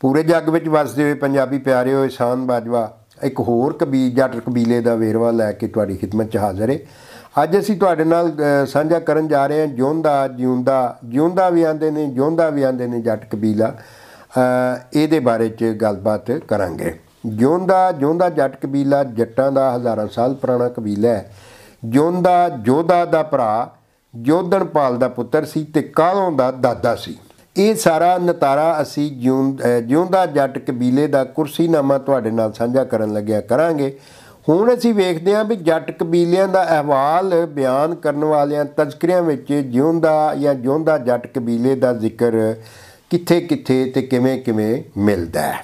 ਪੂਰੇ ਜੱਗ ਵਿੱਚ ਵੱਸਦੇ ਹੋਏ ਪੰਜਾਬੀ ਪਿਆਰਿਓ ਇਸ਼ਾਨ ਬਾਜਵਾ ਇੱਕ ਹੋਰ ਕਬੀਲ ਜੱਟ ਕਬੀਲੇ ਦਾ ਵੇਰਵਾ ਲੈ ਕੇ ਤੁਹਾਡੀ ਖਿਦਮਤ 'ਚ ਹਾਜ਼ਰ ਹੈ ਅੱਜ ਅਸੀਂ ਤੁਹਾਡੇ ਨਾਲ ਸਾਂਝਾ ਕਰਨ ਜਾ ਰਹੇ ਹਾਂ ਜੋਂਦਾ ਜਿਉਂਦਾ ਜਿਉਂਦਾ ਵੀ ਆਂਦੇ ਨੇ ਜੋਂਦਾ ਵੀ ਆਂਦੇ ਨੇ ਜੱਟ ਕਬੀਲਾ ਇਹਦੇ ਬਾਰੇ 'ਚ ਗੱਲਬਾਤ ਕਰਾਂਗੇ ਜੋਂਦਾ ਜੋਂਦਾ ਜੱਟ ਕਬੀਲਾ ਜੱਟਾਂ ਦਾ ਹਜ਼ਾਰਾਂ ਸਾਲ ਪੁਰਾਣਾ ਕਬੀਲਾ ਹੈ ਜੋਂਦਾ ਜੋਧਾ ਦਾ ਭਰਾ ਜੋਧਣਪਾਲ ਦਾ ਪੁੱਤਰ ਸੀ ਤੇ ਕਾਲੋਂ ਦਾ ਦਾਦਾ ਸੀ ਇਹ ਸਾਰਾ ਨਤਾਰਾ ਅਸੀਂ ਜਿਉਂਦਾ ਜੱਟ ਕਬੀਲੇ ਦਾ ਕੁਰਸੀਨਾਮਾ ਤੁਹਾਡੇ ਨਾਲ ਸਾਂਝਾ ਕਰਨ ਲੱਗਿਆ ਕਰਾਂਗੇ ਹੁਣ ਅਸੀਂ ਵੇਖਦੇ ਹਾਂ ਵੀ ਜੱਟ ਕਬੀਲਿਆਂ ਦਾ ਅਹਿਵਾਲ ਬਿਆਨ ਕਰਨ ਵਾਲਿਆਂ ਤਜ਼ਕਰਿਆਂ ਵਿੱਚ ਜਿਉਂਦਾ ਜਾਂ ਜਿਉਂਦਾ ਜੱਟ ਕਬੀਲੇ ਦਾ ਜ਼ਿਕਰ ਕਿੱਥੇ-ਕਿੱਥੇ ਤੇ ਕਿਵੇਂ-ਕਿਵੇਂ ਮਿਲਦਾ ਹੈ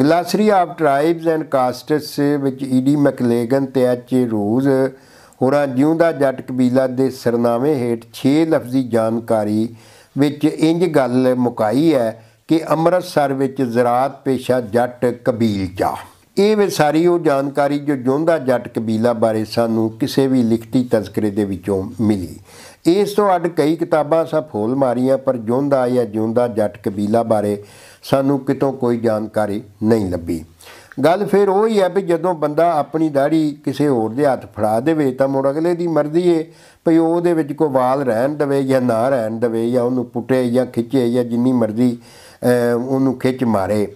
glossary of tribes and castes ਵਿੱਚ ਈਡੀ ਮੈਕਲੇਗਨ ਤੇ ਐਚ ਰੂਜ਼ ਹੋਰਾਂ ਜਿਉਂਦਾ ਜੱਟ ਕਬੀਲਾ ਦੇ ਸਰਨਾਮੇ ਹੇਠ 6 ਲਫ਼ਜ਼ੀ ਜਾਣਕਾਰੀ ਵਿੱਚ ਇੰਜ ਗੱਲ ਮੁਕਾਈ ਹੈ ਕਿ ਅੰਮ੍ਰਿਤਸਰ ਵਿੱਚ ਜ਼ਰਾਤ ਪੇਸ਼ਾ ਜੱਟ ਕਬੀਲ ਚਾ ਇਹ ਵੀ ਸਾਰੀ ਉਹ ਜਾਣਕਾਰੀ ਜੋ ਜੋਂਦਾ ਜੱਟ ਕਬੀਲਾ ਬਾਰੇ ਸਾਨੂੰ ਕਿਸੇ ਵੀ ਲਿਖਤੀ ਤਜ਼ਕਰੇ ਦੇ ਵਿੱਚੋਂ ਮਿਲੀ ਇਸ ਤੋਂ ਅੱਡ ਕਈ ਕਿਤਾਬਾਂ ਸਾ ਫੋਲ ਮਾਰੀਆਂ ਪਰ ਜੋਂਦਾ ਜਾਂ ਜੋਂਦਾ ਜੱਟ ਕਬੀਲਾ ਬਾਰੇ ਸਾਨੂੰ ਕਿਤੋਂ ਕੋਈ ਜਾਣਕਾਰੀ ਨਹੀਂ ਲੱਭੀ ਗੱਲ ਫਿਰ ਉਹ ਹੀ ਹੈ ਵੀ ਜਦੋਂ ਬੰਦਾ ਆਪਣੀ ਦਾੜੀ ਕਿਸੇ ਹੋਰ ਦੇ ਹੱਥ ਫੜਾ ਦੇਵੇ ਤਾਂ ਮੁੜ ਅਗਲੇ ਦੀ ਮਰਜ਼ੀ ਏ ਭਈ ਉਹਦੇ ਵਿੱਚ ਕੋਈ ਵਾਲ ਰਹਿਣ ਦਵੇ ਜਾਂ ਨਾ ਰਹਿਣ ਦਵੇ ਜਾਂ ਉਹਨੂੰ ਪੁੱਟੇ ਜਾਂ ਖਿੱਚੇ ਜਾਂ ਜਿੰਨੀ ਮਰਜ਼ੀ ਉਹਨੂੰ ਖਿੱਚ ਮਾਰੇ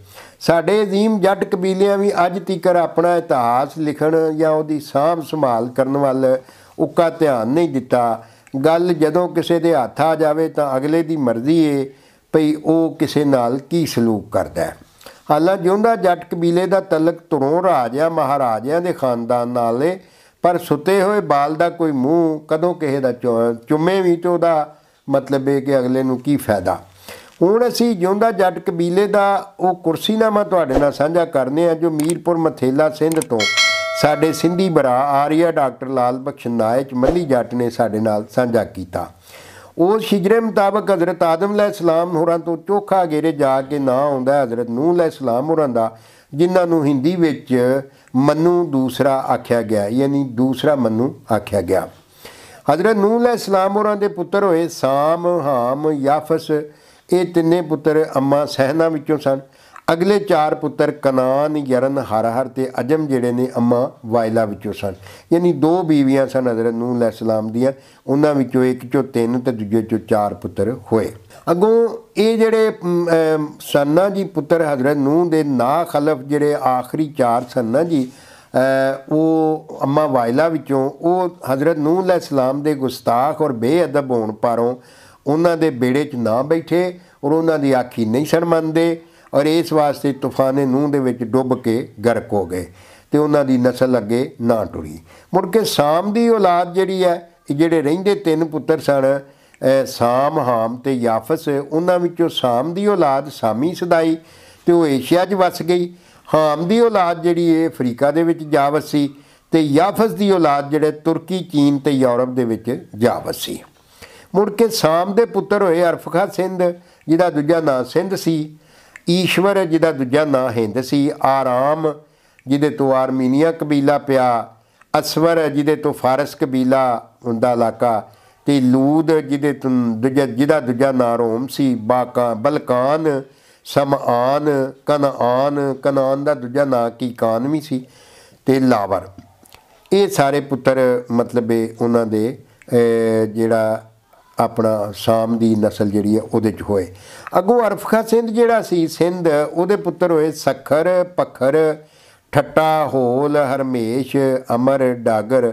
ਸਾਡੇ ਅਜ਼ੀਮ ਜੱਟ ਕਬੀਲਿਆਂ ਵੀ ਅੱਜ ਤੀਕਰ ਆਪਣਾ ਇਤਿਹਾਸ ਲਿਖਣ ਜਾਂ ਉਹਦੀ ਸਾਂਭ ਸੰਭਾਲ ਕਰਨ ਵੱਲ ਉੱਕਾ ਧਿਆਨ ਨਹੀਂ ਦਿੱਤਾ ਗੱਲ ਜਦੋਂ ਕਿਸੇ ਦੇ ਹੱਥ ਆ ਜਾਵੇ ਤਾਂ ਅਗਲੇ ਦੀ ਮਰਜ਼ੀ ਏ ਭਈ ਉਹ ਕਿਸੇ ਨਾਲ ਕੀ ਸਲੂਕ ਕਰਦਾ ਹੈ ਹਾਲਾਂ ਜਿਉਂਦਾ ਜੱਟ ਕਬੀਲੇ ਦਾ ਤਲਕ ਤੁਰੋਂ ਰਾਜਿਆ ਮਹਾਰਾਜਿਆਂ ਦੇ ਖਾਨਦਾਨ ਨਾਲ ਏ ਪਰ ਸੁੱਤੇ ਹੋਏ ਬਾਲ ਦਾ ਕੋਈ ਮੂੰਹ ਕਦੋਂ ਕਿਸੇ ਦਾ ਚੁੰਮੇ ਵੀ ਤੋਂ ਦਾ ਮਤਲਬ ਇਹ ਕਿ ਅਗਲੇ ਨੂੰ ਕੀ ਫਾਇਦਾ ਹੁਣ ਅਸੀਂ ਜਿਉਂਦਾ ਜੱਟ ਕਬੀਲੇ ਦਾ ਉਹ ਕੁਰਸੀਨਾਮਾ ਤੁਹਾਡੇ ਨਾਲ ਸਾਂਝਾ ਕਰਨੇ ਆ ਜੋ ਮੀਰਪੁਰ ਮਥੇਲਾ ਸਿੰਧ ਤੋਂ ਸਾਡੇ ਸਿੰਧੀ ਬਰਾ ਆਰੀਆ ਡਾਕਟਰ ਲਾਲ ਬਖਸ਼ ਨਾਇਚ ਮੱਲੀ ਜੱਟ ਨੇ ਸਾਡੇ ਨਾਲ ਸਾਂਝਾ ਕੀਤਾ ਉਸ ਹਿਜਰੇ ਮੁਤਾਬਕ ਹਜ਼ਰਤ ਆਦਮ ਅਲੈਹ ਸਲਾਮ ਹੋਰਾਂ ਤੋਂ ਚੋਖਾ ਗੇਰੇ ਜਾ ਕੇ ਨਾ ਆਉਂਦਾ ਹਜ਼ਰਤ ਨੂਹ ਅਲੈਹ ਸਲਾਮ ਹੋਰਾਂ ਦਾ ਜਿਨ੍ਹਾਂ ਨੂੰ ਹਿੰਦੀ ਵਿੱਚ ਮੰਨੂ ਦੂਸਰਾ ਆਖਿਆ ਗਿਆ ਯਾਨੀ ਦੂਸਰਾ ਮੰਨੂ ਆਖਿਆ ਗਿਆ ਹਜ਼ਰਤ ਨੂਹ ਅਲੈਹ ਸਲਾਮ ਹੋਰਾਂ ਦੇ ਪੁੱਤਰ ਹੋਏ ਸਾਮ ਹਾਮ ਯਾਫਸ ਇਹ ਤਿੰਨੇ ਪੁੱਤਰ ਅੰਮਾ ਸਹਿਨਾ ਵਿੱਚੋਂ ਸਨ ਅਗਲੇ ਚਾਰ ਪੁੱਤਰ ਕਨਾਨ ਯਰਨ ਹਰਹਰ ਤੇ ਅਜਮ ਜਿਹੜੇ ਨੇ ਅੰਮਾ ਵਾਇਲਾ ਵਿੱਚੋਂ ਸਨ ਯਾਨੀ ਦੋ ਬੀਵੀਆਂ ਸਨ ਹਜ਼ਰਤ ਨੂਹ ਸਲਾਮ ਦੀਆਂ ਉਹਨਾਂ ਵਿੱਚੋਂ ਇੱਕ ਚੋਂ ਤਿੰਨ ਤੇ ਦੂਜੇ ਚੋਂ ਚਾਰ ਪੁੱਤਰ ਹੋਏ ਅਗੋਂ ਇਹ ਜਿਹੜੇ ਸੰਨਾ ਜੀ ਪੁੱਤਰ ਹਜ਼ਰਤ ਨੂਹ ਦੇ ਨਾ ਖਲਫ ਜਿਹੜੇ ਆਖਰੀ ਚਾਰ ਸੰਨਾ ਜੀ ਉਹ ਅੰਮਾ ਵਾਇਲਾ ਵਿੱਚੋਂ ਉਹ ਹਜ਼ਰਤ ਨੂਹ ਸਲਾਮ ਦੇ ਗੁਸਤਾਖ ਔਰ ਬੇਅਦਬ ਹੋਣ ਪਰੋਂ ਉਹਨਾਂ ਦੇ ਬੇੜੇ 'ਚ ਨਾ ਬੈਠੇ ਔਰ ਉਹਨਾਂ ਦੀ ਆਖੀ ਨਹੀਂ ਸ਼ਰਮੰਦੇ ਔਰ ਇਸ ਵਾਸਤੇ ਤੂਫਾਨੇ ਨੂਹ ਦੇ ਵਿੱਚ ਡੁੱਬ ਕੇ ਗਰਕ ਹੋ ਗਏ ਤੇ ਉਹਨਾਂ ਦੀ نسل ਅੱਗੇ ਨਾ ਟੁਰੀ ਮੁੜ ਕੇ ਸਾਮ ਦੀ ਔਲਾਦ ਜਿਹੜੀ ਹੈ ਜਿਹੜੇ ਰਹਿੰਦੇ ਤਿੰਨ ਪੁੱਤਰ ਸਨ ਸਾਮ ਹਾਮ ਤੇ ਯਾਫਸ ਉਹਨਾਂ ਵਿੱਚੋਂ ਸਾਮ ਦੀ ਔਲਾਦ ਸਾਮੀ ਸਦਾਈ ਤੇ ਉਹ ਏਸ਼ੀਆ 'ਚ ਵਸ ਗਈ ਹਾਮ ਦੀ ਔਲਾਦ ਜਿਹੜੀ ਇਹ ਅਫਰੀਕਾ ਦੇ ਵਿੱਚ ਜਾ ਵਸੀ ਤੇ ਯਾਫਸ ਦੀ ਔਲਾਦ ਜਿਹੜੇ ਤੁਰਕੀ ਚੀਨ ਤੇ ਯੂਰਪ ਦੇ ਵਿੱਚ ਜਾ ਵਸੀ ਮੁੜ ਕੇ ਸਾਮ ਦੇ ਪੁੱਤਰ ਹੋਏ ਅਰਫਖਾ ਸਿੰਧ ਜਿਹਦਾ ਦੂਜਾ ਨਾਂ ਸਿੰਧ ਸੀ ਈਸ਼ਵਰ ਜਿਹਦਾ ਦੂਜਾ ਨਾਂ ਹਿੰਦ ਸੀ ਆਰਾਮ ਜਿਹਦੇ ਤੋਂ ਆਰਮੀਨੀਆ ਕਬੀਲਾ ਪਿਆ ਅਸਵਰ ਜਿਹਦੇ ਤੋਂ ਫਾਰਸ ਕਬੀਲਾ ਹੁੰਦਾ ਇਲਾਕਾ ਤੇ ਲੂਦ ਜਿਹਦੇ ਤੋਂ ਦੂਜਾ ਜਿਹਦਾ ਦੂਜਾ ਨਾਂ ਰੋਮ ਸੀ ਬਾਕਾ ਬਲਕਾਨ ਸਮਾਨ ਕਨਾਨ ਕਨਾਨ ਦਾ ਦੂਜਾ ਨਾਂ ਕੀ ਕਾਨਵੀ ਸੀ ਤੇ ਲਾਵਰ ਇਹ ਸਾਰੇ ਪੁੱਤਰ ਮਤਲਬ ਇਹ ਉਹਨਾਂ ਦੇ ਜਿਹੜਾ ਆਪਣਾ ਸ਼ਾਮ ਦੀ نسل ਜਿਹੜੀ ਹੈ ਉਹਦੇ ਚ ਹੋਏ ਅੱਗੋਂ ਅਰਫਖਾ ਸਿੰਧ ਜਿਹੜਾ ਸੀ ਸਿੰਧ ਉਹਦੇ ਪੁੱਤਰ ਹੋਏ ਸਖਰ ਪਖਰ ਠੱਟਾ ਹੋਲ ਹਰਮੇਸ਼ ਅਮਰ ਡਾਗਰ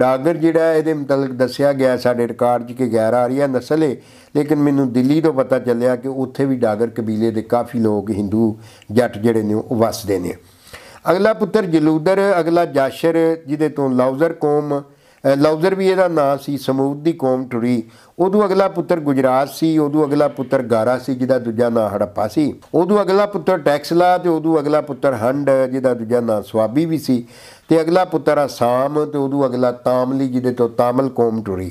ਡਾਗਰ ਜਿਹੜਾ ਇਹਦੇ ਮਤਲਬ ਦੱਸਿਆ ਗਿਆ ਸਾਡੇ ਰਿਕਾਰਡ 'ਚ ਕਿ ਗੈਰ ਆਰੀਆ ਨਸਲ ਹੈ ਲੇਕਿਨ ਮੈਨੂੰ ਦਿੱਲੀ ਤੋਂ ਪਤਾ ਚੱਲਿਆ ਕਿ ਉੱਥੇ ਵੀ ਡਾਗਰ ਕਬੀਲੇ ਦੇ ਕਾਫੀ ਲੋਕ ਹਿੰਦੂ ਜੱਟ ਜਿਹੜੇ ਨੇ ਉਹ ਵਸਦੇ ਨੇ ਅਗਲਾ ਪੁੱਤਰ ਜਲੂਦਰ ਅਗਲਾ ਜਾਸ਼ਰ ਜਿਹਦੇ ਤੋਂ ਲਾਉਜ਼ਰ ਕੌਮ ਲਾਉਜ਼ਰ ਵੀ ਇਹਦਾ ਨਾਂ ਸੀ ਸਮੂਦ ਦੀ ਕੌਮ ਟੁਰੀ ਉਦੋਂ ਅਗਲਾ ਪੁੱਤਰ ਗੁਜਰਾਤ ਸੀ ਉਦੋਂ ਅਗਲਾ ਪੁੱਤਰ ਗਾਰਾ ਸੀ ਜਿਹਦਾ ਦੂਜਾ ਨਾਂ ਹੜੱਪਾ ਸੀ ਉਦੋਂ ਅਗਲਾ ਪੁੱਤਰ ਟੈਕਸਲਾ ਤੇ ਉਦੋਂ ਅਗਲਾ ਪੁੱਤਰ ਹੰਡ ਜਿਹਦਾ ਦੂਜਾ ਨਾਂ ਸਵਾਬੀ ਵੀ ਸੀ ਤੇ ਅਗਲਾ ਪੁੱਤਰ ਆਸਾਮ ਤੇ ਉਦੋਂ ਅਗਲਾ ਤਾਮਲੀ ਜਿਹਦੇ ਤੋਂ ਤਾਮਲ ਕੌਮ ਟੁਰੀ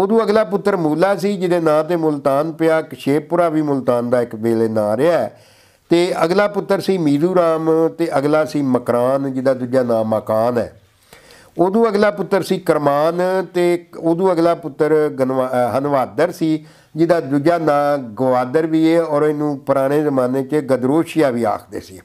ਉਦੋਂ ਅਗਲਾ ਪੁੱਤਰ ਮੂਲਾ ਸੀ ਜਿਹਦੇ ਨਾਂ ਤੇ ਮੁਲਤਾਨ ਪਿਆ ਕਸ਼ੇਪੁਰਾ ਵੀ ਮੁਲਤਾਨ ਦਾ ਇੱਕ ਵੇਲੇ ਨਾਂ ਰਿਹਾ ਤੇ ਅਗਲਾ ਪੁੱਤਰ ਸੀ ਮੀਰੂ ਰਾਮ ਤੇ ਅਗਲਾ ਸੀ ਮਕਰਾਨ ਜਿਹਦਾ ਦੂਜਾ ਨਾਮ ਮਕਾਨ ਹੈ ਉਦੋਂ ਅਗਲਾ ਪੁੱਤਰ ਸੀ ਕਰਮਾਨ ਤੇ ਉਦੋਂ ਅਗਲਾ ਪੁੱਤਰ ਹਨਵਾਦਰ ਸੀ ਜਿਹਦਾ ਦੂਜਾ ਨਾਂ ਗਵਾਦਰ ਵੀ ਹੈ ਔਰ ਇਹਨੂੰ ਪੁਰਾਣੇ ਜ਼ਮਾਨੇ 'ਚ ਗਦਰੋਸ਼ੀਆ ਵੀ ਆਖਦੇ ਸੀ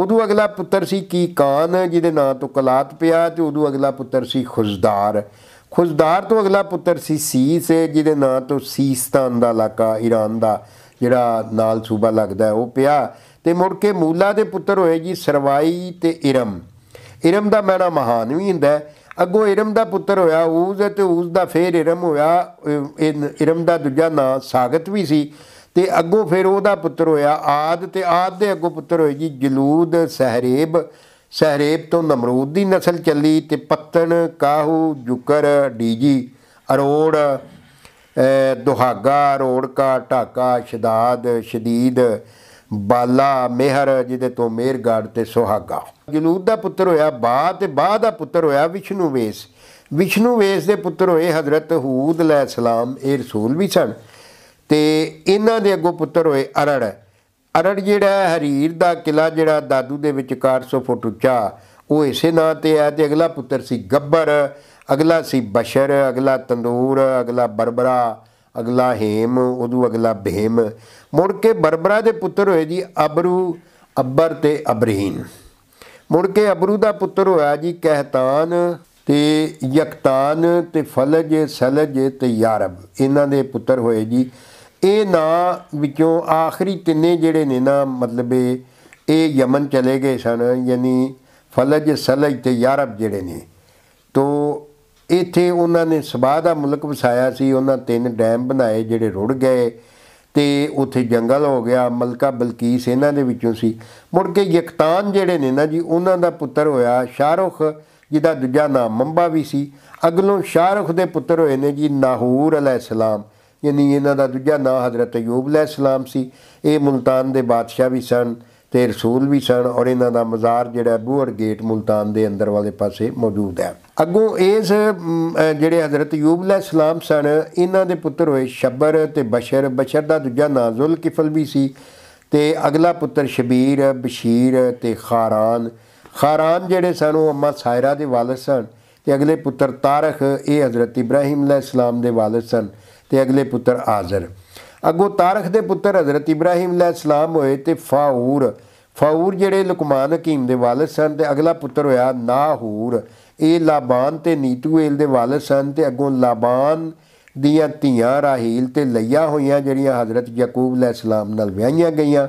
ਉਦੋਂ ਅਗਲਾ ਪੁੱਤਰ ਸੀ ਕੀਕਾਨ ਜਿਹਦੇ ਨਾਂ ਤੋਂ ਕਲਾਤ ਪਿਆ ਤੇ ਉਦੋਂ ਅਗਲਾ ਪੁੱਤਰ ਸੀ ਖੁਜ਼ਦਾਰ ਖੁਜ਼ਦਾਰ ਤੋਂ ਅਗਲਾ ਪੁੱਤਰ ਸੀ ਸੀਸ ਜਿਹਦੇ ਨਾਂ ਤੋਂ ਸੀਸਤਾਨ ਦਾ ਇਲਾਕਾ ਈਰਾਨ ਦਾ ਜਿਹੜਾ ਨਾਲ ਸੂਬਾ ਲੱਗਦਾ ਉਹ ਪਿਆ ਤੇ ਮੁੜ ਕੇ ਮੂਲਾ ਦੇ ਪੁੱਤਰ ਹੋਏ ਜੀ ਸਰਵਾਈ ਤੇ ਇਰਮ ਇਰਮ ਦਾ ਮੈਣਾ ਮਹਾਨ ਵੀ ਹੁੰਦਾ ਅੱਗੋ ਇਰਮ ਦਾ ਪੁੱਤਰ ਹੋਇਆ ਉਸ ਤੇ ਉਸ ਦਾ ਫੇਰ ਇਰਮ ਹੋਇਆ ਇਰਮ ਦਾ ਦੂਜਾ ਨਾਂ ਸਾਗਤ ਵੀ ਸੀ ਤੇ ਅੱਗੋ ਫਿਰ ਉਹਦਾ ਪੁੱਤਰ ਹੋਇਆ ਆਦ ਤੇ ਆਦ ਦੇ ਅੱਗੋ ਪੁੱਤਰ ਹੋਏ ਜੀ ਜਲੂਦ ਸਹਰੇਬ ਸਹਰੇਬ ਤੋਂ ਨਮਰੂਦ ਦੀ نسل ਚੱਲੀ ਤੇ ਪੱਤਣ ਕਾਹੂ ਜੁਕਰ ਡੀਜੀ ਅਰੋੜ ਦੁਹਾਗਾ ਰੋੜਕਾ ਢਾਕਾ ਸ਼ਦਾਦ ਸ਼ਦੀਦ ਬਾਲਾ ਮਿਹਰ ਜਿਹਦੇ ਤੋਂ ਮੇਰਗੜ ਤੇ ਸੁਹਾਗਾ ਜਨੂਦ ਦਾ ਪੁੱਤਰ ਹੋਇਆ ਬਾ ਤੇ ਬਾ ਦਾ ਪੁੱਤਰ ਹੋਇਆ ਵਿਸ਼ਨੂ ਵੇਸ ਵਿਸ਼ਨੂ ਵੇਸ ਦੇ ਪੁੱਤਰ ਹੋਏ ਹਜ਼ਰਤ ਹੂਦ ਲੈ ਸਲਾਮ ਇਹ ਰਸੂਲ ਵੀ ਸਨ ਤੇ ਇਹਨਾਂ ਦੇ ਅੱਗੋਂ ਪੁੱਤਰ ਹੋਏ ਅਰੜ ਅਰੜ ਜਿਹੜਾ ਹਰੀਰ ਦਾ ਕਿਲਾ ਜਿਹੜਾ ਦਾਦੂ ਦੇ ਵਿੱਚ 400 ਫੁੱਟ ਉੱਚਾ ਉਹ ਇਸੇ ਨਾਂ ਤੇ ਹੈ ਤੇ ਅਗਲਾ ਪੁੱਤਰ ਸੀ ਗੱਬਰ ਅਗਲਾ ਸੀ ਬਸ਼ਰ ਅਗਲਾ ਤੰਦੂਰ ਅਗਲਾ ਬਰਬਰਾ ਅਗਲਾ ਹੇਮ ਉਹਦੂ ਅਗਲਾ ਭੇਮ ਮੁੜ ਕੇ ਬਰਬਰਾ ਦੇ ਪੁੱਤਰ ਹੋਏ ਜੀ ਅਬਰੂ ਅਬਰ ਤੇ ਅਬਰਹੀਨ ਮੁੜ ਕੇ ਅਬਰੂ ਦਾ ਪੁੱਤਰ ਹੋਇਆ ਜੀ ਕਹਿਤਾਨ ਤੇ ਯਕਤਾਨ ਤੇ ਫਲਜ ਸਲਜ ਤੇ ਯਾਰਬ ਇਹਨਾਂ ਦੇ ਪੁੱਤਰ ਹੋਏ ਜੀ ਇਹ ਨਾਂ ਵਿੱਚੋਂ ਆਖਰੀ ਤਿੰਨੇ ਜਿਹੜੇ ਨੇ ਨਾ ਮਤਲਬ ਇਹ ਯਮਨ ਚਲੇ ਗਏ ਸਨ ਯਾਨੀ ਫਲਜ ਸਲਜ ਤੇ ਯਾਰਬ ਜਿਹੜੇ ਨੇ ਤੋਂ ਇੱਥੇ ਉਹਨਾਂ ਨੇ ਸਬਾਹ ਦਾ ਮੁਲਕ ਵਸਾਇਆ ਸੀ ਉਹਨਾਂ ਤਿੰਨ ਡੈਮ ਬਣਾਏ ਜਿਹੜੇ ਰੁੜ ਗਏ ਤੇ ਉੱਥੇ ਜੰਗਲ ਹੋ ਗਿਆ ਮਲਕਾ ਬਲਕੀਸ ਇਹਨਾਂ ਦੇ ਵਿੱਚੋਂ ਸੀ ਮੁੜ ਕੇ ਯਕਤਾਨ ਜਿਹੜੇ ਨੇ ਨਾ ਜੀ ਉਹਨਾਂ ਦਾ ਪੁੱਤਰ ਹੋਇਆ ਸ਼ਾਹਰੁਖ ਜਿਹਦਾ ਦੂਜਾ ਨਾਮ ਮੰਬਾ ਵੀ ਸੀ ਅਗਲੋਂ ਸ਼ਾਹਰੁਖ ਦੇ ਪੁੱਤਰ ਹੋਏ ਨੇ ਜੀ ਨਾਹੂਰ ਅਲੈਹਿਸਲਾਮ ਯਾਨੀ ਇਹਨਾਂ ਦਾ ਦੂਜਾ ਨਾਮ ਹਜ਼ਰਤ ਯੂਬ ਅਲੈਹਿਸਲਾਮ ਸੀ ਇਹ ਮੁਲਤਾਨ ਦੇ ਬਾਦਸ਼ਾਹ ਵੀ ਸਨ ਤੇ ਰਸੂਲ ਵੀ ਸਨ ਔਰ ਇਹਨਾਂ ਦਾ ਮਜ਼ਾਰ ਜਿਹੜਾ ਬੂਹੜ ਗੇਟ ਮੁਲਤਾਨ ਦੇ ਅੰਦਰ ਵਾਲੇ ਪਾਸੇ ਮੌਜੂਦ ਹੈ ਅੱਗੋਂ ਇਸ ਜਿਹੜੇ حضرت ਯੂਬ ਲੈ ਸਲਾਮ ਸਨ ਇਹਨਾਂ ਦੇ ਪੁੱਤਰ ਹੋਏ ਸ਼ਬਰ ਤੇ ਬਸ਼ਰ ਬਸ਼ਰ ਦਾ ਦੂਜਾ ਨਾਮ ਜ਼ੁਲਕਿਫਲ ਵੀ ਸੀ ਤੇ ਅਗਲਾ ਪੁੱਤਰ ਸ਼ਬੀਰ ਬਸ਼ੀਰ ਤੇ ਖਾਰਾਨ ਖਾਰਾਨ ਜਿਹੜੇ ਸਨ ਉਹ ਅਮਾ ਸਾਇਰਾ ਦੇ ਵਾਲਿਦ ਸਨ ਤੇ ਅਗਲੇ ਪੁੱਤਰ ਤਾਰਖ ਇਹ حضرت ਇਬਰਾਹੀਮ ਲੈ ਸਲਾਮ ਦੇ ਵਾਲਿਦ ਸਨ ਤੇ ਅਗਲੇ ਪੁੱਤਰ ਆਜ਼ਰ ਅਗੋ ਤਾਰਖ ਦੇ ਪੁੱਤਰ حضرت ਇਬਰਾਹੀਮ ਸਲਾਮ ਹੋਏ ਤੇ ਫਾਉਰ ਫਾਉਰ ਜਿਹੜੇ ਲੁਕਮਾਨ ਹਕੀਮ ਦੇ ਵਾਲਿਦ ਸਨ ਤੇ ਅਗਲਾ ਪੁੱਤਰ ਹੋਇਆ ਨਾਹੂਰ ਇਹ ਲਾਬਾਨ ਤੇ ਨੀਤੂਏਲ ਦੇ ਵਾਲਿਦ ਸਨ ਤੇ ਅਗੋ ਲਾਬਾਨ ਦੀਆਂ ਧੀਆਂ ਰਾਹੀਲ ਤੇ ਲਈਆ ਹੋਈਆਂ ਜਿਹੜੀਆਂ حضرت ਯਾਕੂਬ ਸਲਾਮ ਨਾਲ ਵਿਆਹੀਆਂ ਗਈਆਂ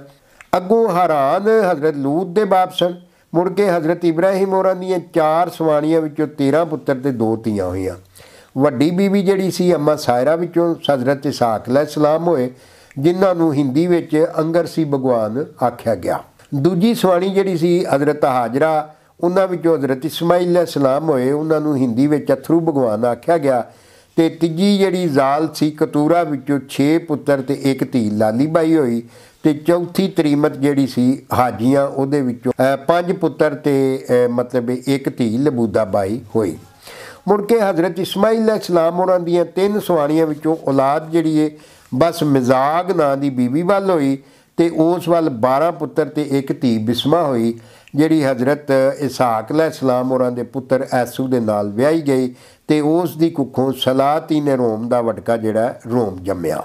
ਅਗੋ ਹਾਰਾਨ حضرت ਲੂਤ ਦੇ ਬਾਪ ਸਨ ਮੁੜ ਕੇ حضرت ਇਬਰਾਹੀਮ ਹੋਰਾਂ ਦੀਆਂ ਚਾਰ ਸਵਾਣੀਆਂ ਵਿੱਚੋਂ 13 ਪੁੱਤਰ ਤੇ ਦੋ ਧੀਆਂ ਹੋਈਆਂ ਵੱਡੀ ਬੀਬੀ ਜਿਹੜੀ ਸੀ ਅਮਾ ਸਾਇਰਾ ਵਿੱਚੋਂ حضرت ਇਸਾਕ ਲੈ ਸਲਾਮ ਹੋਏ ਜਿਨ੍ਹਾਂ ਨੂੰ ਹਿੰਦੀ ਵਿੱਚ ਅੰਗਰ ਸੀ ਭਗਵਾਨ ਆਖਿਆ ਗਿਆ ਦੂਜੀ ਸਵਾਣੀ ਜਿਹੜੀ ਸੀ ਹਜ਼ਰਤ ਹਾਜਰਾ ਉਹਨਾਂ ਵਿੱਚੋਂ ਹਜ਼ਰਤ ਇਸਮਾਈਲ ਲੈ ਸਲਾਮ ਹੋਏ ਉਹਨਾਂ ਨੂੰ ਹਿੰਦੀ ਵਿੱਚ ਅਥਰੂ ਭਗਵਾਨ ਆਖਿਆ ਗਿਆ ਤੇ ਤੀਜੀ ਜਿਹੜੀ ਜ਼ਾਲ ਸੀ ਕਤੂਰਾ ਵਿੱਚੋਂ 6 ਪੁੱਤਰ ਤੇ ਇੱਕ ਧੀ ਲਾਲੀ ਬਾਈ ਹੋਈ ਤੇ ਚੌਥੀ ਤਰੀਮਤ ਜਿਹੜੀ ਸੀ ਹਾਜੀਆਂ ਉਹਦੇ ਵਿੱਚੋਂ ਪੰਜ ਪੁੱਤਰ ਤੇ ਮਤਲਬ ਇੱਕ ਧੀ ਲਬੂਦਾ ਬਾਈ ਹੋਈ ਮੁੜ ਕੇ حضرت ਇਸਮਾਈਲ ਅਲੈਹਿਸਲਾਮ ਉਹਨਾਂ ਦੀਆਂ ਤਿੰਨ ਸੁਆਣੀਆਂ ਵਿੱਚੋਂ ਔਲਾਦ ਜਿਹੜੀ ਏ ਬਸ ਮਜ਼ਾਗ ਨਾਂ ਦੀ ਬੀਬੀ ਵੱਲ ਹੋਈ ਤੇ ਉਸ ਵੱਲ 12 ਪੁੱਤਰ ਤੇ ਇੱਕ ਧੀ ਬਿਸਮਾ ਹੋਈ ਜਿਹੜੀ حضرت علیہ ਅਲੈਹਿਸਲਾਮ ਉਹਨਾਂ ਦੇ ਪੁੱਤਰ ਐਸੂ ਦੇ ਨਾਲ ਵਿਆਹੀ ਗਈ ਤੇ ਉਸ ਦੀ ਕੁੱਖੋਂ ਸਲਾਤੀਨ ਰੋਮ ਦਾ ਵਟਕਾ ਜਿਹੜਾ ਰੋਮ ਜੰਮਿਆ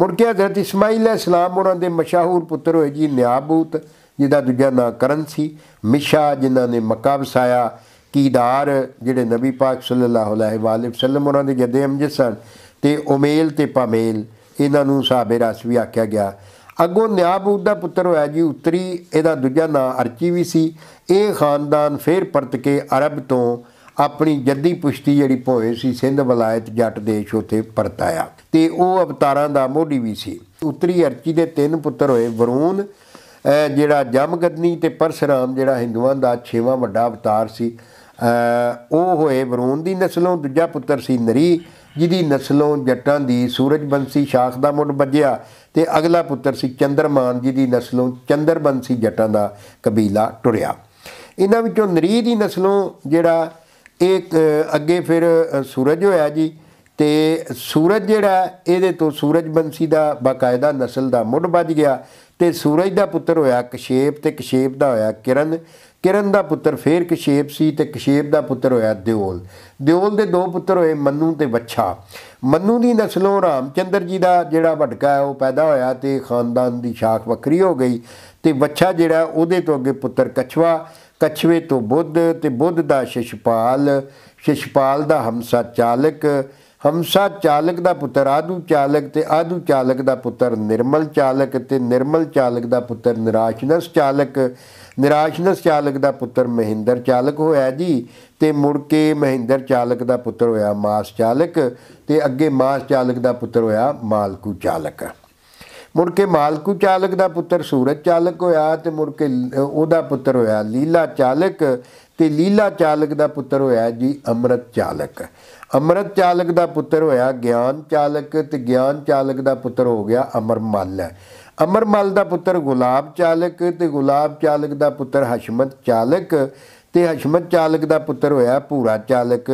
ਮੁੜ ਕੇ حضرت ਇਸਮਾਈਲ ਅਲੈਹਿਸਲਾਮ ਉਹਨਾਂ ਦੇ ਮਸ਼ਹੂਰ ਪੁੱਤਰ ਹੋਏ ਜੀ ਨਿਆਬੂਤ ਜਿਹਦਾ ਦੂਜਾ ਨਾਂ ਕਰਨ ਸੀ ਮਿਸ਼ਾ ਜਿਨ੍ਹਾਂ ਨੇ ਮੱਕਾ ਵਸਾਇਆ ਕੀਦਾਰ ਜਿਹੜੇ ਨਬੀ ਪਾਕ ਸੱਲੱਲਾਹੁ ਅਲੈहि ਵਸੱਲਮ ਉਹਨਾਂ ਦੇ ਜਦੇ ਅਮਜਦ ਸਨ ਤੇ ਉਮੇਲ ਤੇ ਪਮੇਲ ਇਹਨਾਂ ਨੂੰ ਸਾਹਬੇ ਰਸ ਵੀ ਆਖਿਆ ਗਿਆ ਅੱਗੋਂ ਨਿਆਬੂਦ ਦਾ ਪੁੱਤਰ ਹੋਇਆ ਜੀ ਉਤਰੀ ਇਹਦਾ ਦੂਜਾ ਨਾਂ ਅਰਚੀ ਵੀ ਸੀ ਇਹ ਖਾਨਦਾਨ ਫੇਰ ਪਰਤ ਕੇ ਅਰਬ ਤੋਂ ਆਪਣੀ ਜੱਦੀ ਪੁਸ਼ਤੀ ਜਿਹੜੀ ਭੋਏ ਸੀ ਸਿੰਧ ਵਲਾਇਤ ਜੱਟ ਦੇਸ਼ ਉਥੇ ਪਰਤ ਆਇਆ ਤੇ ਉਹ ਅਵਤਾਰਾਂ ਦਾ ਮੋਢੀ ਵੀ ਸੀ ਉਤਰੀ ਅਰਚੀ ਦੇ ਤਿੰਨ ਪੁੱਤਰ ਹੋਏ ਵਰੂਨ ਜਿਹੜਾ ਜਮਗਦਨੀ ਤੇ ਪਰਸ਼ਰਾਮ ਜਿਹੜਾ ਹਿੰਦੂਆਂ ਦਾ ਛੇਵਾਂ ਵੱਡਾ ਅਵਤਾਰ ਸੀ ਉਹ ਹੋਏ ਬਰੂਨ ਦੀ ਨਸਲੋਂ ਦੂਜਾ ਪੁੱਤਰ ਸੀ ਨਰੀ ਜਿਹਦੀ ਨਸਲੋਂ ਜੱਟਾਂ ਦੀ ਸੂਰਜਬੰਸੀ ਸ਼ਾਖ ਦਾ ਮੁੱਢ ਵੱਜਿਆ ਤੇ ਅਗਲਾ ਪੁੱਤਰ ਸੀ ਚੰਦਰਮਾਨ ਜਿਹਦੀ ਨਸਲੋਂ ਚੰਦਰਬੰਸੀ ਜੱਟਾਂ ਦਾ ਕਬੀਲਾ ਟੁਰਿਆ ਇਹਨਾਂ ਵਿੱਚੋਂ ਨਰੀ ਦੀ ਨਸਲੋਂ ਜਿਹੜਾ ਇਹ ਅੱਗੇ ਫਿਰ ਸੂਰਜ ਹੋਇਆ ਜੀ ਤੇ ਸੂਰਜ ਜਿਹੜਾ ਇਹਦੇ ਤੋਂ ਸੂਰਜਬੰਸੀ ਦਾ ਬਾਕਾਇਦਾ ਨਸਲ ਦਾ ਮੁੱਢ ਵੱਜ ਗਿਆ ਤੇ ਸੂਰਜ ਦਾ ਪੁੱਤਰ ਹੋਇਆ ਕਸ਼ੇਪ ਤੇ ਕਸ਼ੇਪ ਦਾ ਹੋਇਆ ਕਿਰਨ ਕਿਰਨ ਦਾ ਪੁੱਤਰ ਫੇਰ ਕਸ਼ੇਪ ਸੀ ਤੇ ਕਸ਼ੇਪ ਦਾ ਪੁੱਤਰ ਹੋਇਆ ਦਿਓਲ ਦਿਓਲ ਦੇ ਦੋ ਪੁੱਤਰ ਹੋਏ ਮੰਨੂ ਤੇ ਵੱਛਾ ਮੰਨੂ ਦੀ ਨਸਲੋਂ ਰਾਮਚੰਦਰ ਜੀ ਦਾ ਜਿਹੜਾ ਹੈ ਉਹ ਪੈਦਾ ਹੋਇਆ ਤੇ ਖਾਨਦਾਨ ਦੀ ਸ਼ਾਖ ਵੱਖਰੀ ਹੋ ਗਈ ਤੇ ਵੱਛਾ ਜਿਹੜਾ ਉਹਦੇ ਤੋਂ ਅੱਗੇ ਪੁੱਤਰ ਕਛਵਾ ਕਛਵੇ ਤੋਂ ਬੁੱਧ ਤੇ ਬੁੱਧ ਦਾ ਸ਼ਿਸ਼ਪਾਲ ਸ਼ਿਸ਼ਪਾਲ ਦਾ ਹਮਸਾ ਚਾਲਕ ਹਮਸਾ ਚਾਲਕ ਦਾ ਪੁੱਤਰ ਆਦੂ ਚਾਲਕ ਤੇ ਆਦੂ ਚਾਲਕ ਦਾ ਪੁੱਤਰ ਨਿਰਮਲ ਚਾਲਕ ਤੇ ਨਿਰਮਲ ਚਾਲਕ ਦਾ ਪੁੱਤਰ ਨਿਰਾਸ਼ਨਸ ਚਾਲਕ ਨਿਰਾਸ਼ਨਸ ਚਾਲਕ ਦਾ ਪੁੱਤਰ ਮਹਿੰਦਰ ਚਾਲਕ ਹੋਇਆ ਜੀ ਤੇ ਮੁੜ ਕੇ ਮਹਿੰਦਰ ਚਾਲਕ ਦਾ ਪੁੱਤਰ ਹੋਇਆ ਮਾਸ ਚਾਲਕ ਤੇ ਅੱਗੇ ਮਾਸ ਚਾਲਕ ਦਾ ਪੁੱਤਰ ਹੋਇਆ ਮਾਲਕੂ ਚਾਲਕ ਮੁੜ ਕੇ ਮਾਲਕੂ ਚਾਲਕ ਦਾ ਪੁੱਤਰ ਸੂਰਜ ਚਾਲਕ ਹੋਇਆ ਤੇ ਮੁੜ ਕੇ ਉਹਦਾ ਪੁੱਤਰ ਹੋਇਆ ਲੀਲਾ ਚਾਲਕ ਤੇ ਲੀਲਾ ਚਾਲਕ ਦਾ ਪੁੱਤਰ ਹੋਇਆ ਜੀ ਅਮਰਤ ਚਾਲਕ ਅਮਰਤ ਚਾਲਕ ਦਾ ਪੁੱਤਰ ਹੋਇਆ ਗਿਆਨ ਚਾਲਕ ਤੇ ਗਿਆਨ ਚਾਲਕ ਦਾ ਪੁੱਤਰ ਹੋ ਗਿਆ ਅਮਰਮਲ ਅਮਰਮਲ ਦਾ ਪੁੱਤਰ ਗੁਲਾਬ ਚਾਲਕ ਤੇ ਗੁਲਾਬ ਚਾਲਕ ਦਾ ਪੁੱਤਰ ਹਸ਼ਮਤ ਚਾਲਕ ਤੇ ਹਸ਼ਮਤ ਚਾਲਕ ਦਾ ਪੁੱਤਰ ਹੋਇਆ ਪੂਰਾ ਚਾਲਕ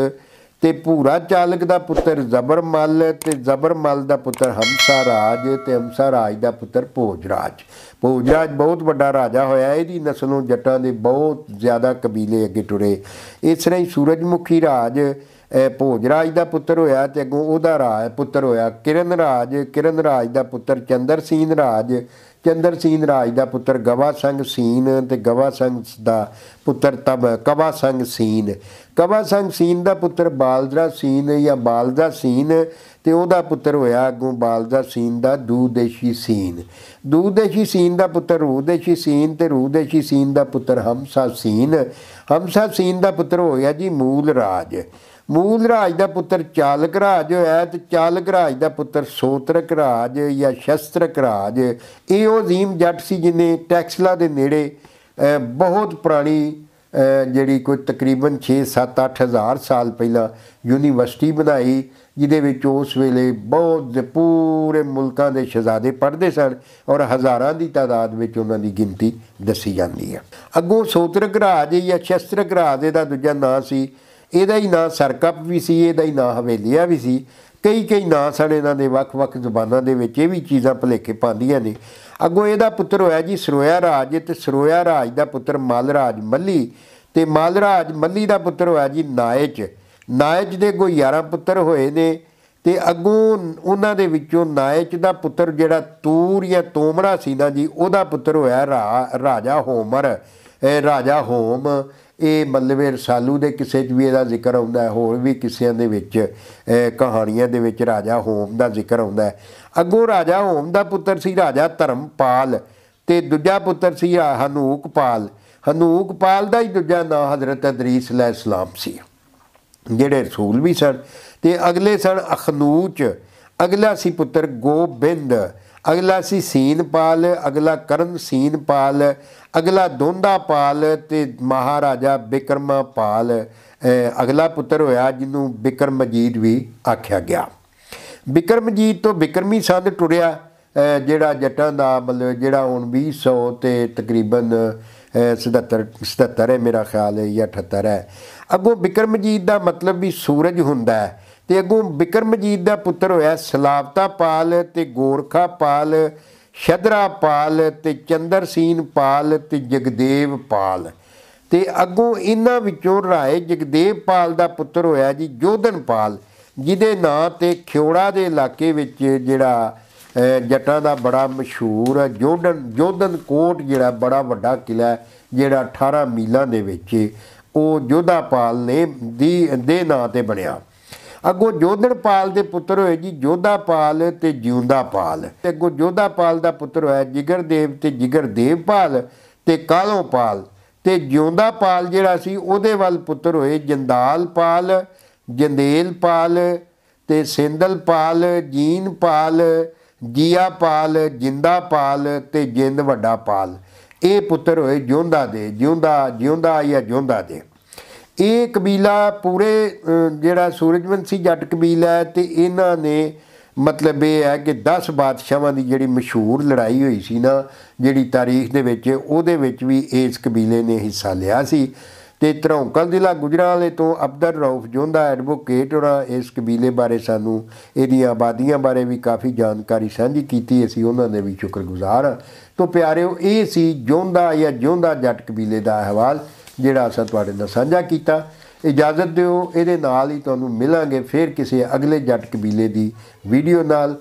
ਤੇ ਪੂਰਾ ਚਾਲਕ ਦਾ ਪੁੱਤਰ ਜ਼ਬਰਮਲ ਤੇ ਜ਼ਬਰਮਲ ਦਾ ਪੁੱਤਰ ਹਮਸਾ ਰਾਜ ਤੇ ਹਮਸਾ ਰਾਜ ਦਾ ਪੁੱਤਰ ਭੋਜਰਾਜ ਭੋਜਰਾਜ ਬਹੁਤ ਵੱਡਾ ਰਾਜਾ ਹੋਇਆ ਇਹਦੀ ਨਸਲੋਂ ਜੱਟਾਂ ਦੇ ਬਹੁਤ ਜ਼ਿਆਦਾ ਕਬੀਲੇ ਅੱਗੇ ਟੁਰੇ ਇਸ ਤਰ੍ਹਾਂ ਹੀ ਸੂਰਜਮੁਖੀ ਰਾਜ ਭੋਜ ਰਾਜ ਦਾ ਪੁੱਤਰ ਹੋਇਆ ਤੇ ਅੱਗੋਂ ਉਹਦਾ ਰਾਜ ਪੁੱਤਰ ਹੋਇਆ ਕਿਰਨ ਰਾਜ ਕਿਰਨ ਰਾਜ ਦਾ ਪੁੱਤਰ ਚੰਦਰ ਸੀਨ ਰਾਜ ਚੰਦਰ ਸੀਨ ਰਾਜ ਦਾ ਪੁੱਤਰ ਗਵਾ ਸੰਗ ਸੀਨ ਤੇ ਗਵਾ ਸੰਗ ਦਾ ਪੁੱਤਰ ਤਬ ਕਵਾ ਸੰਗ ਸੀਨ ਕਵਾ ਸੰਗ ਸੀਨ ਦਾ ਪੁੱਤਰ ਬਾਲਦਰਾ ਸੀਨ ਜਾਂ ਬਾਲਦਾ ਸੀਨ ਤੇ ਉਹਦਾ ਪੁੱਤਰ ਹੋਇਆ ਅਗੋਂ ਬਾਲਦਾ ਸੀਨ ਦਾ ਦੂਦੇਸ਼ੀ ਸੀਨ ਦੂਦੇਸ਼ੀ ਸੀਨ ਦਾ ਪੁੱਤਰ ਰੂਦੇਸ਼ੀ ਸੀਨ ਤੇ ਰੂਦੇਸ਼ੀ ਸੀਨ ਦਾ ਪੁੱਤਰ ਹਮਸਾ ਸੀਨ ਹਮਸਾ ਸੀਨ ਦਾ ਪੁੱਤਰ ਹੋਇਆ ਜੀ ਮੂਲ ਰਾਜ ਮੂਲ ਰਾਜ ਦਾ ਪੁੱਤਰ ਚਾਲਕ ਰਾਜ ਹੋਇਆ ਤੇ ਚਾਲਕ ਰਾਜ ਦਾ ਪੁੱਤਰ ਸੋਤਰਕ ਰਾਜ ਜਾਂ ਸ਼ਸਤਰਕ ਰਾਜ ਇਹ ਉਹ ਜ਼ੀਮ ਜੱਟ ਸੀ ਜਿਨੇ ਟੈਕਸਲਾ ਦੇ ਨੇੜੇ ਬਹੁਤ ਪੁਰਾਣੀ ਜਿਹੜੀ ਕੋਈ ਤਕਰੀਬਨ 6-7-8000 ਸਾਲ ਪਹਿਲਾਂ ਯੂਨੀਵਰਸਿਟੀ ਬਣਾਈ ਜਿਹਦੇ ਵਿੱਚ ਉਸ ਵੇਲੇ ਬਹੁਤ ਪੂਰੇ ਮੁਲਕਾਂ ਦੇ ਸ਼ਹਜ਼ਾਦੇ ਪੜ੍ਹਦੇ ਸਨ ਔਰ ਹਜ਼ਾਰਾਂ ਦੀ ਤਾਦਾਦ ਵਿੱਚ ਉਹਨਾਂ ਦੀ ਗਿਣਤੀ ਦੱਸੀ ਜਾਂਦੀ ਹੈ ਅੱਗੋਂ ਸੋਤਰਕ ਰਾਜ ਜਾਂ ਸ਼ਸਤਰਕ ਰਾਜ ਦਾ ਦੂਜਾ ਨਾਂ ਸੀ ਇਹਦਾ ਹੀ ਨਾਂ ਸਰਕਪ ਵੀ ਸੀ ਇਹਦਾ ਹੀ ਨਾਂ ਹਵੇਲੀਆ ਵੀ ਸੀ ਕਈ ਕਈ ਨਾਂ ਸਨ ਇਹਨਾਂ ਦੇ ਵੱਖ-ਵੱਖ ਜ਼ਬਾਨਾਂ ਦੇ ਵਿੱਚ ਇਹ ਵੀ ਚੀਜ਼ਾਂ ਭਲੇਖੇ ਪਾਉਂਦੀਆਂ ਨੇ ਅੱਗੋਂ ਇਹਦਾ ਪੁੱਤਰ ਹੋਇਆ ਜੀ ਸਰੋਇਆ ਰਾਜ ਤੇ ਸਰੋਇਆ ਰਾਜ ਦਾ ਪੁੱਤਰ ਮਾਲਰਾਜ ਮੱਲੀ ਤੇ ਮਾਲਰਾਜ ਮੱਲੀ ਦਾ ਪੁੱਤਰ ਹੋਇਆ ਜੀ ਨਾਇਚ ਨਾਇਚ ਦੇ ਕੋ 11 ਪੁੱਤਰ ਹੋਏ ਨੇ ਤੇ ਅੱਗੋਂ ਉਹਨਾਂ ਦੇ ਵਿੱਚੋਂ ਨਾਇਚ ਦਾ ਪੁੱਤਰ ਜਿਹੜਾ ਤੂਰ ਜਾਂ ਤੋਮੜਾ ਸੀ ਨਾ ਜੀ ਉਹਦਾ ਪੁੱਤਰ ਹੋਇਆ ਰਾਜਾ ਹੋਮਰ ਇਹ ਰਾਜਾ ਹੋਮ ਇਹ ਮਤਲਬ ਇਹ ਰਸਾਲੂ ਦੇ ਕਿਸੇ 'ਚ ਵੀ ਇਹਦਾ ਜ਼ਿਕਰ ਆਉਂਦਾ ਹੈ ਹੋਰ ਵੀ ਕਿਸਿਆਂ ਦੇ ਵਿੱਚ ਕਹਾਣੀਆਂ ਦੇ ਵਿੱਚ ਰਾਜਾ ਹੋਮ ਦਾ ਜ਼ਿਕਰ ਆਉਂਦਾ ਹੈ ਅੱਗੋਂ ਰਾਜਾ ਹੋਮ ਦਾ ਪੁੱਤਰ ਸੀ ਰਾਜਾ ਧਰਮਪਾਲ ਤੇ ਦੂਜਾ ਪੁੱਤਰ ਸੀ ਹਨੂਕਪਾਲ ਹਨੂਕਪਾਲ ਦਾ ਹੀ ਦੂਜਾ ਨਾਮ ਹਜ਼ਰਤ ਅਦਰੀਸ ਸਲਾਮ ਸੀ ਜਿਹੜੇ ਰਸੂਲ ਵੀ ਸਨ ਤੇ ਅਗਲੇ ਸਨ ਅਖਨੂਚ ਅਗਲਾ ਸੀ ਪੁੱਤਰ ਗੋਬਿੰਦ ਅਗਲਾ ਸੀ ਸੀਨ ਪਾਲ ਅਗਲਾ ਕਰਨ ਸੀਨ ਪਾਲ ਅਗਲਾ ਦੋਂਦਾ ਪਾਲ ਤੇ ਮਹਾਰਾਜਾ ਬਿਕਰਮਾ ਪਾਲ ਅਗਲਾ ਪੁੱਤਰ ਹੋਇਆ ਜਿਹਨੂੰ ਬਿਕਰਮਜੀਤ ਵੀ ਆਖਿਆ ਗਿਆ ਬਿਕਰਮਜੀਤ ਤੋਂ ਬਿਕਰਮੀ ਸੰਧ ਟੁਰਿਆ ਜਿਹੜਾ ਜੱਟਾਂ ਦਾ ਮਤਲਬ ਜਿਹੜਾ ਹੁਣ 2000 ਤੇ ਤਕਰੀਬਨ 77 77 ਹੈ ਮੇਰਾ ਖਿਆਲ ਹੈ ਜਾਂ 78 ਹੈ ਅੱਗੋਂ ਬਿਕਰਮਜੀਤ ਦਾ ਮਤਲਬ ਵੀ ਸੂਰਜ ਹੁੰਦਾ ਹੈ ਤੇ ਅਗੋਂ ਬਿਕਰਮਜੀਤ ਦਾ ਪੁੱਤਰ ਹੋਇਆ ਸਲਾਵਤਾ ਪਾਲ ਤੇ ਗੋਰਖਾ ਪਾਲ ਸ਼ਦਰਾ ਪਾਲ ਤੇ ਚੰਦਰਸੀਨ ਪਾਲ ਤੇ ਜਗਦੇਵ ਪਾਲ ਤੇ ਅਗੋਂ ਇਹਨਾਂ ਵਿੱਚੋਂ ਰਾਏ ਜਗਦੇਵ ਪਾਲ ਦਾ ਪੁੱਤਰ ਹੋਇਆ ਜੀ ਜੋਧਨ ਪਾਲ ਜਿਹਦੇ ਨਾਂ ਤੇ ਖਿਓੜਾ ਦੇ ਇਲਾਕੇ ਵਿੱਚ ਜਿਹੜਾ ਜੱਟਾਂ ਦਾ ਬੜਾ ਮਸ਼ਹੂਰ ਹੈ ਜੋਧਨ ਜੋਧਨ ਕੋਟ ਜਿਹੜਾ ਬੜਾ ਵੱਡਾ ਕਿਲਾ ਜਿਹੜਾ 18 ਮੀਲਾਂ ਦੇ ਵਿੱਚ ਉਹ ਜੋਧਾ ਪਾਲ ਨੇ ਦੀ ਦੇ ਨਾਂ ਤੇ ਬਣਿਆ ਅਗੋ ਜੋਧੜਪਾਲ ਦੇ ਪੁੱਤਰ ਹੋਏ ਜੀ ਜੋਧਾਪਾਲ ਤੇ ਜਿਉਂਦਾਪਾਲ ਤੇ ਅਗੋ ਜੋਧਾਪਾਲ ਦਾ ਪੁੱਤਰ ਹੋਇਆ ਜਿਗਰਦੇਵ ਤੇ ਜਿਗਰਦੇਵਪਾਲ ਤੇ ਕਾਲੋਪਾਲ ਤੇ ਜਿਉਂਦਾਪਾਲ ਜਿਹੜਾ ਸੀ ਉਹਦੇ ਵੱਲ ਪੁੱਤਰ ਹੋਏ ਜੰਦਾਲਪਾਲ ਜੰਦੇਲਪਾਲ ਤੇ ਸਿੰਦਲਪਾਲ ਜੀਨਪਾਲ ਜੀਆਪਾਲ ਜਿੰਦਾਪਾਲ ਤੇ ਜਿੰਦ ਵੱਡਾ ਪਾਲ ਇਹ ਪੁੱਤਰ ਹੋਏ ਜਿਉਂਦਾ ਦੇ ਜਿਉਂਦਾ ਜਿਉਂਦਾ ਜਾਂ ਜਿਉਂਦਾ ਦੇ ਇਹ ਕਬੀਲਾ ਪੂਰੇ ਜਿਹੜਾ ਸੂਰਜਵੰਸ਼ੀ ਜੱਟ ਕਬੀਲਾ ਹੈ ਤੇ ਇਹਨਾਂ ਨੇ ਮਤਲਬ ਇਹ ਹੈ ਕਿ 10 ਬਾਦਸ਼ਾਹਾਂ ਦੀ ਜਿਹੜੀ ਮਸ਼ਹੂਰ ਲੜਾਈ ਹੋਈ ਸੀ ਨਾ ਜਿਹੜੀ ਤਾਰੀਖ ਦੇ ਵਿੱਚ ਉਹਦੇ ਵਿੱਚ ਵੀ ਇਸ ਕਬੀਲੇ ਨੇ ਹਿੱਸਾ ਲਿਆ ਸੀ ਤੇ ਤਰੌਂਕਲ ਜ਼ਿਲ੍ਹਾ ਗੁਜਰਾਵਾਲੇ ਤੋਂ ਅਬਦਰ ਰੌਫ ਜੋਂਦਾ ਐਡਵੋਕੇਟ ਹੋਣਾ ਇਸ ਕਬੀਲੇ ਬਾਰੇ ਸਾਨੂੰ ਇਹਦੀਆਂ ਆਬਾਦੀਆਂ ਬਾਰੇ ਵੀ ਕਾਫੀ ਜਾਣਕਾਰੀ ਸਾਂਝੀ ਕੀਤੀ ਅਸੀਂ ਉਹਨਾਂ ਦੇ ਵੀ ਸ਼ੁਕਰਗੁਜ਼ਾਰ ਤੋਂ ਪਿਆਰਿਓ ਇਹ ਸੀ ਜੋਂਦਾ ਜਾਂ ਜੋਂਦਾ ਜੱਟ ਕਬੀਲੇ ਦਾ ਹਵਾਲਾ ਜਿਹੜਾ ਅਸਾਂ ਤੁਹਾਡੇ ਨਾਲ ਸਾਂਝਾ ਕੀਤਾ ਇਜਾਜ਼ਤ ਦਿਓ ਇਹਦੇ ਨਾਲ ਹੀ ਤੁਹਾਨੂੰ ਮਿਲਾਂਗੇ ਫਿਰ ਕਿਸੇ ਅਗਲੇ ਜੱਟ ਕਬੀਲੇ ਦੀ ਵੀਡੀਓ ਨਾਲ